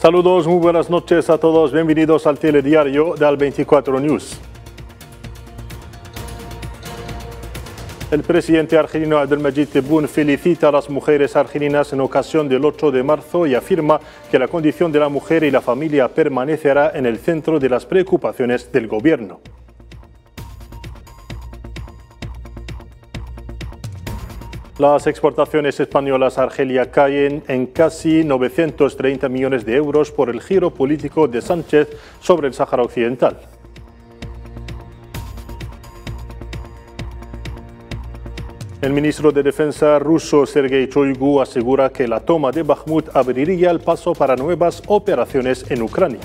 Saludos, muy buenas noches a todos. Bienvenidos al telediario de Al24 News. El presidente argelino Abdelmajid Tebboune felicita a las mujeres argelinas en ocasión del 8 de marzo y afirma que la condición de la mujer y la familia permanecerá en el centro de las preocupaciones del gobierno. Las exportaciones españolas a Argelia caen en casi 930 millones de euros por el giro político de Sánchez sobre el Sáhara Occidental. El ministro de Defensa ruso Sergei Choigu asegura que la toma de Bakhmut abriría el paso para nuevas operaciones en Ucrania.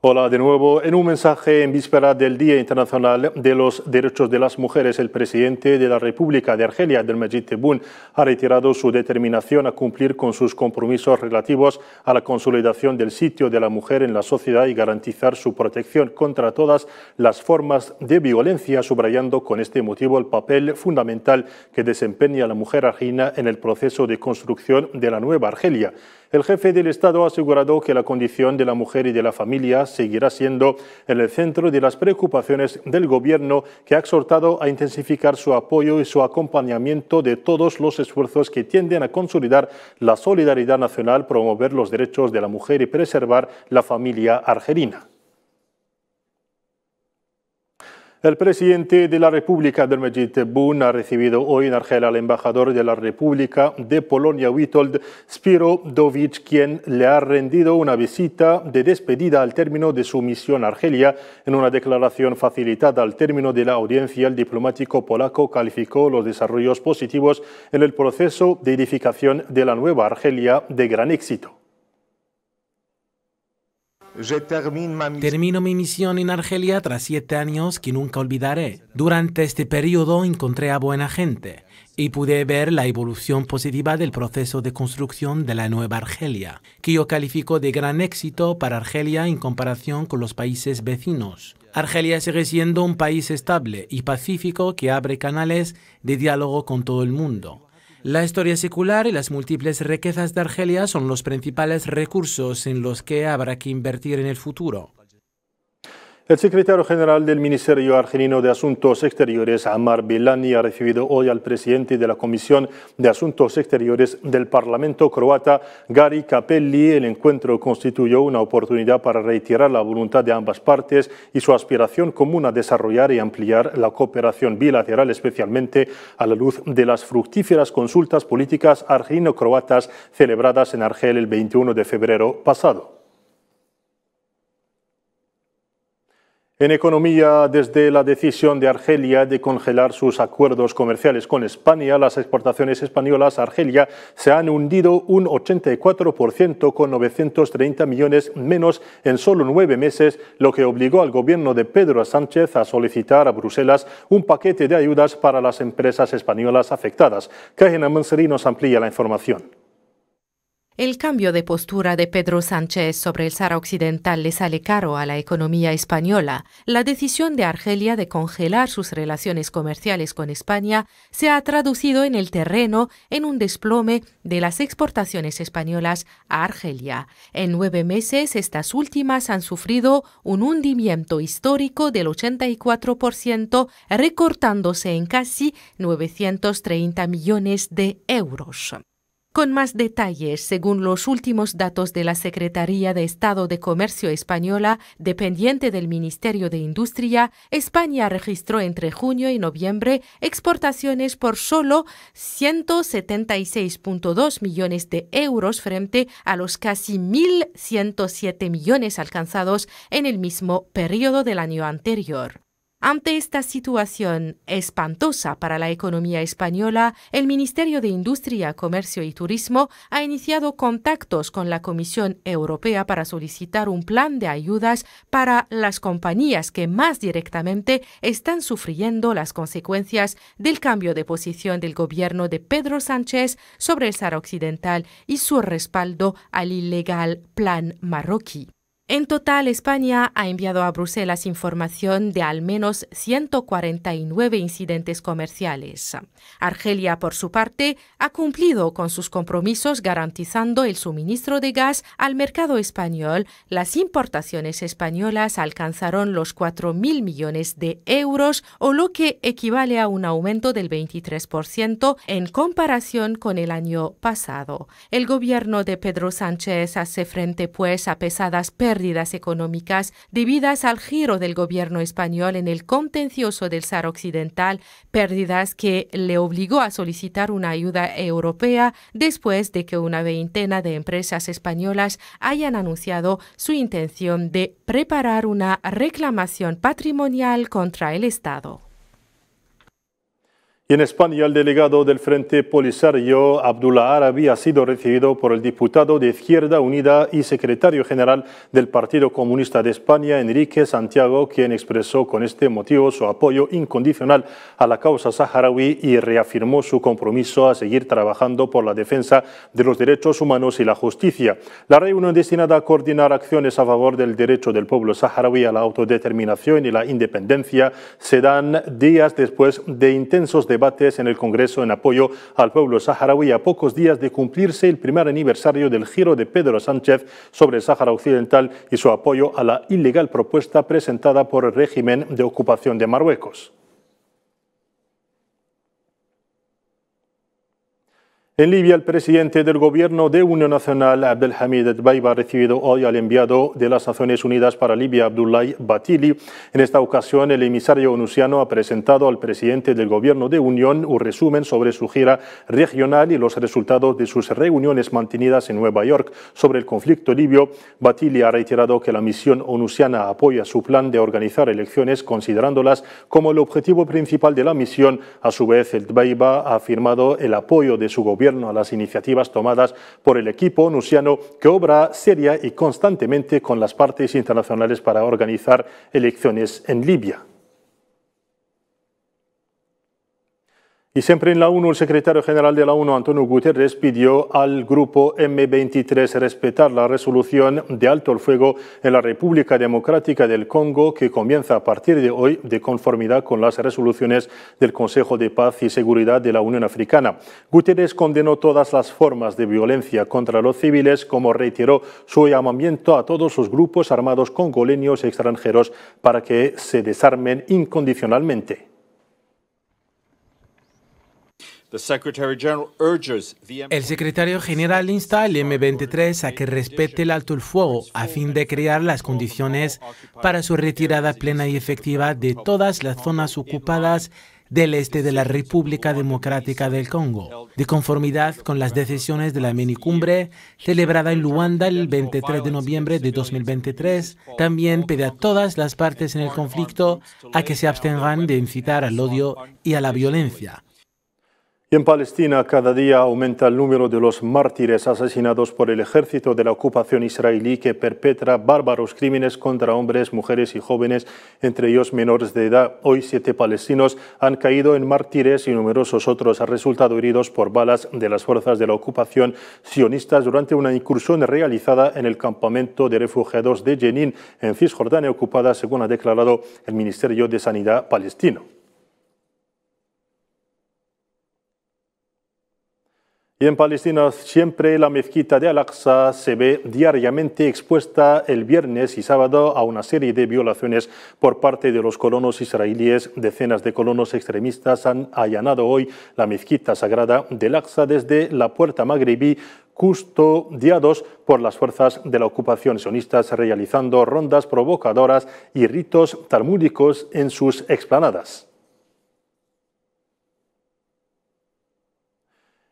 Hola de nuevo. En un mensaje en víspera del Día Internacional de los Derechos de las Mujeres, el presidente de la República de Argelia, Abdelmajid Tebboune, ha retirado su determinación a cumplir con sus compromisos relativos a la consolidación del sitio de la mujer en la sociedad y garantizar su protección contra todas las formas de violencia, subrayando con este motivo el papel fundamental que desempeña la mujer argina en el proceso de construcción de la nueva Argelia. El jefe del Estado ha asegurado que la condición de la mujer y de la familia seguirá siendo en el centro de las preocupaciones del Gobierno, que ha exhortado a intensificar su apoyo y su acompañamiento de todos los esfuerzos que tienden a consolidar la solidaridad nacional, promover los derechos de la mujer y preservar la familia argelina. El presidente de la República, de Bun, ha recibido hoy en Argelia al embajador de la República de Polonia, Witold Spiro Dovich, quien le ha rendido una visita de despedida al término de su misión a Argelia. En una declaración facilitada al término de la audiencia, el diplomático polaco calificó los desarrollos positivos en el proceso de edificación de la nueva Argelia de gran éxito. Termino mi misión en Argelia tras siete años que nunca olvidaré. Durante este periodo encontré a buena gente y pude ver la evolución positiva del proceso de construcción de la nueva Argelia, que yo califico de gran éxito para Argelia en comparación con los países vecinos. Argelia sigue siendo un país estable y pacífico que abre canales de diálogo con todo el mundo. La historia secular y las múltiples riquezas de Argelia son los principales recursos en los que habrá que invertir en el futuro. El secretario general del Ministerio Argelino de Asuntos Exteriores, Amar Bilani, ha recibido hoy al presidente de la Comisión de Asuntos Exteriores del Parlamento croata, Gary Capelli. El encuentro constituyó una oportunidad para reiterar la voluntad de ambas partes y su aspiración común a desarrollar y ampliar la cooperación bilateral, especialmente a la luz de las fructíferas consultas políticas argelino-croatas celebradas en Argel el 21 de febrero pasado. En economía, desde la decisión de Argelia de congelar sus acuerdos comerciales con España, las exportaciones españolas a Argelia se han hundido un 84% con 930 millones menos en solo nueve meses, lo que obligó al gobierno de Pedro Sánchez a solicitar a Bruselas un paquete de ayudas para las empresas españolas afectadas. Cajena Manseri nos amplía la información. El cambio de postura de Pedro Sánchez sobre el Sahara Occidental le sale caro a la economía española. La decisión de Argelia de congelar sus relaciones comerciales con España se ha traducido en el terreno en un desplome de las exportaciones españolas a Argelia. En nueve meses, estas últimas han sufrido un hundimiento histórico del 84%, recortándose en casi 930 millones de euros con más detalles según los últimos datos de la Secretaría de Estado de Comercio Española, dependiente del Ministerio de Industria, España registró entre junio y noviembre exportaciones por solo 176.2 millones de euros frente a los casi 1.107 millones alcanzados en el mismo periodo del año anterior. Ante esta situación espantosa para la economía española, el Ministerio de Industria, Comercio y Turismo ha iniciado contactos con la Comisión Europea para solicitar un plan de ayudas para las compañías que más directamente están sufriendo las consecuencias del cambio de posición del gobierno de Pedro Sánchez sobre el Sahara Occidental y su respaldo al ilegal plan marroquí. En total, España ha enviado a Bruselas información de al menos 149 incidentes comerciales. Argelia, por su parte, ha cumplido con sus compromisos garantizando el suministro de gas al mercado español. Las importaciones españolas alcanzaron los 4.000 millones de euros, o lo que equivale a un aumento del 23% en comparación con el año pasado. El gobierno de Pedro Sánchez hace frente, pues, a pesadas pérdidas pérdidas económicas debidas al giro del gobierno español en el contencioso del SAR occidental, pérdidas que le obligó a solicitar una ayuda europea después de que una veintena de empresas españolas hayan anunciado su intención de preparar una reclamación patrimonial contra el Estado. Y en España, el delegado del Frente Polisario, Abdullah Arabi, ha sido recibido por el diputado de Izquierda Unida y secretario general del Partido Comunista de España, Enrique Santiago, quien expresó con este motivo su apoyo incondicional a la causa saharaui y reafirmó su compromiso a seguir trabajando por la defensa de los derechos humanos y la justicia. La reunión destinada a coordinar acciones a favor del derecho del pueblo saharaui a la autodeterminación y la independencia se dan días después de intensos debates debates en el Congreso en apoyo al pueblo saharaui a pocos días de cumplirse el primer aniversario del giro de Pedro Sánchez sobre el Sáhara Occidental y su apoyo a la ilegal propuesta presentada por el régimen de ocupación de Marruecos. En Libia, el presidente del gobierno de Unión Nacional, Abdelhamid Dbaiba, ha recibido hoy al enviado de las Naciones Unidas para Libia, Abdullah Batili. En esta ocasión, el emisario onusiano ha presentado al presidente del gobierno de Unión un resumen sobre su gira regional y los resultados de sus reuniones mantenidas en Nueva York sobre el conflicto libio. Batili ha reiterado que la misión onusiana apoya su plan de organizar elecciones considerándolas como el objetivo principal de la misión. A su vez, el ha afirmado el apoyo de su gobierno a las iniciativas tomadas por el equipo onusiano que obra seria y constantemente con las partes internacionales para organizar elecciones en Libia. Y siempre en la ONU, el secretario general de la ONU, Antonio Guterres, pidió al grupo M23 respetar la resolución de alto el fuego en la República Democrática del Congo, que comienza a partir de hoy de conformidad con las resoluciones del Consejo de Paz y Seguridad de la Unión Africana. Guterres condenó todas las formas de violencia contra los civiles, como reiteró su llamamiento a todos los grupos armados congoleños y extranjeros para que se desarmen incondicionalmente. El secretario general insta al M23 a que respete el alto el fuego a fin de crear las condiciones para su retirada plena y efectiva de todas las zonas ocupadas del este de la República Democrática del Congo, de conformidad con las decisiones de la minicumbre celebrada en Luanda el 23 de noviembre de 2023. También pide a todas las partes en el conflicto a que se abstengan de incitar al odio y a la violencia en Palestina cada día aumenta el número de los mártires asesinados por el ejército de la ocupación israelí que perpetra bárbaros crímenes contra hombres, mujeres y jóvenes, entre ellos menores de edad. Hoy siete palestinos han caído en mártires y numerosos otros han resultado heridos por balas de las fuerzas de la ocupación sionistas durante una incursión realizada en el campamento de refugiados de Jenin, en Cisjordania ocupada, según ha declarado el Ministerio de Sanidad palestino. Y en Palestina siempre la mezquita de Al-Aqsa se ve diariamente expuesta el viernes y sábado a una serie de violaciones por parte de los colonos israelíes. Decenas de colonos extremistas han allanado hoy la mezquita sagrada de Al-Aqsa desde la puerta magrebí custodiados por las fuerzas de la ocupación sionistas realizando rondas provocadoras y ritos talmúdicos en sus explanadas.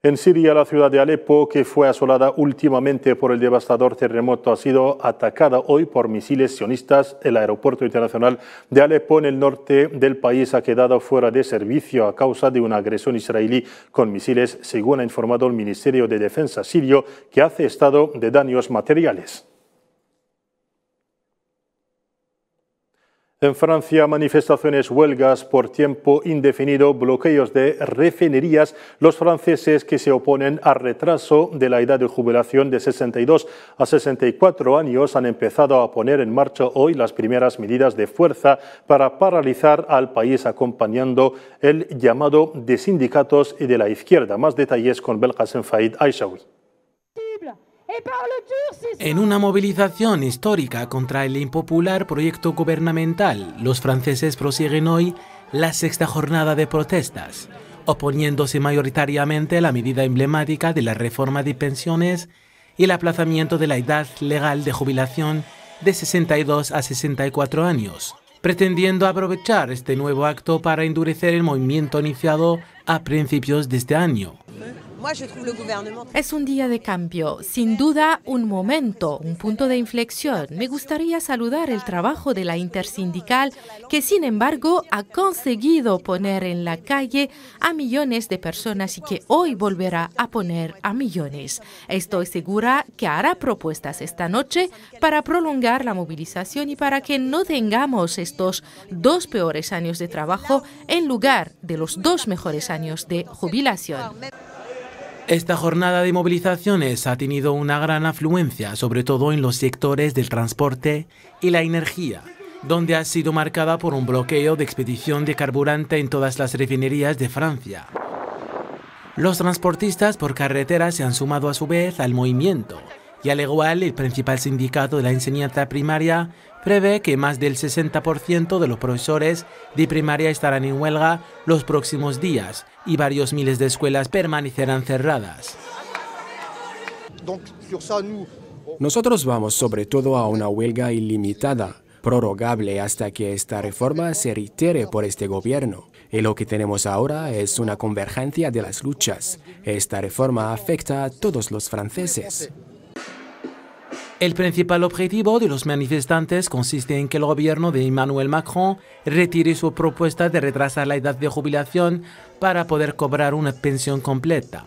En Siria, la ciudad de Alepo, que fue asolada últimamente por el devastador terremoto, ha sido atacada hoy por misiles sionistas. El aeropuerto internacional de Alepo, en el norte del país, ha quedado fuera de servicio a causa de una agresión israelí con misiles, según ha informado el Ministerio de Defensa sirio, que hace estado de daños materiales. En Francia, manifestaciones, huelgas por tiempo indefinido, bloqueos de refinerías. Los franceses que se oponen al retraso de la edad de jubilación de 62 a 64 años han empezado a poner en marcha hoy las primeras medidas de fuerza para paralizar al país, acompañando el llamado de sindicatos y de la izquierda. Más detalles con Belkacem Faid Aishawi. En una movilización histórica contra el impopular proyecto gubernamental, los franceses prosiguen hoy la sexta jornada de protestas, oponiéndose mayoritariamente a la medida emblemática de la reforma de pensiones y el aplazamiento de la edad legal de jubilación de 62 a 64 años, pretendiendo aprovechar este nuevo acto para endurecer el movimiento iniciado a principios de este año. Es un día de cambio, sin duda un momento, un punto de inflexión. Me gustaría saludar el trabajo de la intersindical que sin embargo ha conseguido poner en la calle a millones de personas y que hoy volverá a poner a millones. Estoy segura que hará propuestas esta noche para prolongar la movilización y para que no tengamos estos dos peores años de trabajo en lugar de los dos mejores años de jubilación. Esta jornada de movilizaciones ha tenido una gran afluencia, sobre todo en los sectores del transporte y la energía, donde ha sido marcada por un bloqueo de expedición de carburante en todas las refinerías de Francia. Los transportistas por carretera se han sumado a su vez al movimiento, y al igual el principal sindicato de la enseñanza primaria prevé que más del 60% de los profesores de primaria estarán en huelga los próximos días y varios miles de escuelas permanecerán cerradas. Nosotros vamos sobre todo a una huelga ilimitada, prorrogable hasta que esta reforma se retire por este gobierno. Y lo que tenemos ahora es una convergencia de las luchas. Esta reforma afecta a todos los franceses. El principal objetivo de los manifestantes consiste en que el gobierno de Emmanuel Macron retire su propuesta de retrasar la edad de jubilación para poder cobrar una pensión completa.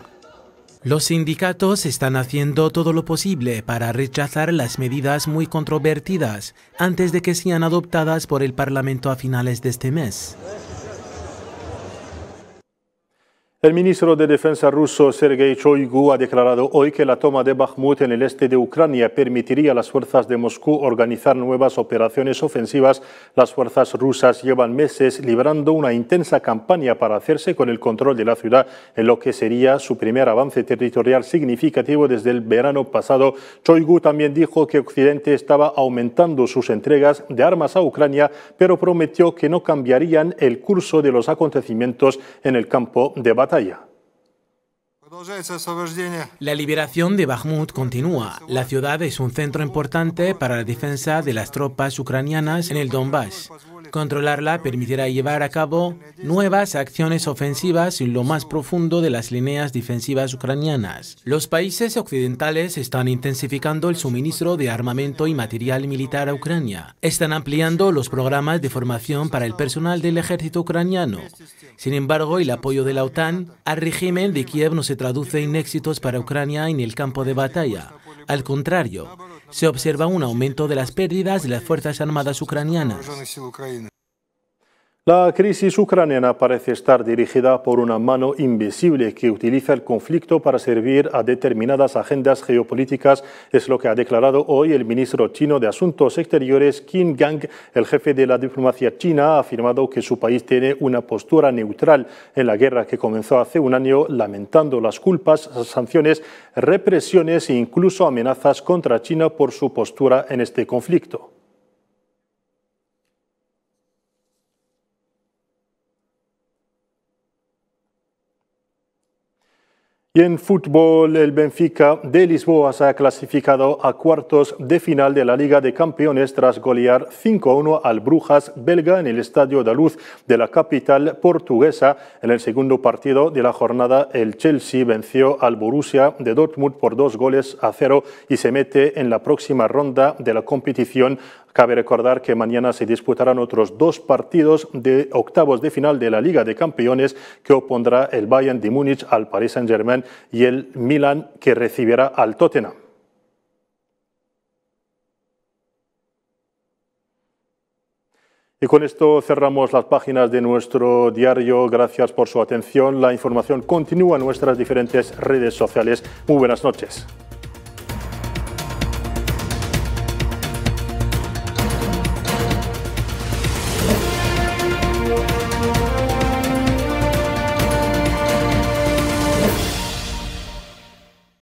Los sindicatos están haciendo todo lo posible para rechazar las medidas muy controvertidas antes de que sean adoptadas por el Parlamento a finales de este mes. El ministro de Defensa ruso Sergei Shoigu ha declarado hoy que la toma de Bakhmut en el este de Ucrania permitiría a las fuerzas de Moscú organizar nuevas operaciones ofensivas. Las fuerzas rusas llevan meses librando una intensa campaña para hacerse con el control de la ciudad, en lo que sería su primer avance territorial significativo desde el verano pasado. Shoigu también dijo que Occidente estaba aumentando sus entregas de armas a Ucrania, pero prometió que no cambiarían el curso de los acontecimientos en el campo de batalla. La liberación de Bakhmut continúa. La ciudad es un centro importante para la defensa de las tropas ucranianas en el Donbass. Controlarla permitirá llevar a cabo nuevas acciones ofensivas en lo más profundo de las líneas defensivas ucranianas. Los países occidentales están intensificando el suministro de armamento y material militar a Ucrania. Están ampliando los programas de formación para el personal del ejército ucraniano. Sin embargo, el apoyo de la OTAN al régimen de Kiev no se traduce en éxitos para Ucrania en el campo de batalla. Al contrario, se observa un aumento de las pérdidas de las Fuerzas Armadas ucranianas. La crisis ucraniana parece estar dirigida por una mano invisible que utiliza el conflicto para servir a determinadas agendas geopolíticas, es lo que ha declarado hoy el ministro chino de Asuntos Exteriores, Qin Gang. El jefe de la diplomacia china ha afirmado que su país tiene una postura neutral en la guerra que comenzó hace un año, lamentando las culpas, sanciones, represiones e incluso amenazas contra China por su postura en este conflicto. Y en fútbol, el Benfica de Lisboa se ha clasificado a cuartos de final de la Liga de Campeones tras golear 5-1 al Brujas belga en el Estadio de Luz de la capital portuguesa. En el segundo partido de la jornada, el Chelsea venció al Borussia de Dortmund por dos goles a cero y se mete en la próxima ronda de la competición Cabe recordar que mañana se disputarán otros dos partidos de octavos de final de la Liga de Campeones que opondrá el Bayern de Múnich al Paris Saint-Germain y el Milan que recibirá al Tottenham. Y con esto cerramos las páginas de nuestro diario. Gracias por su atención. La información continúa en nuestras diferentes redes sociales. Muy buenas noches.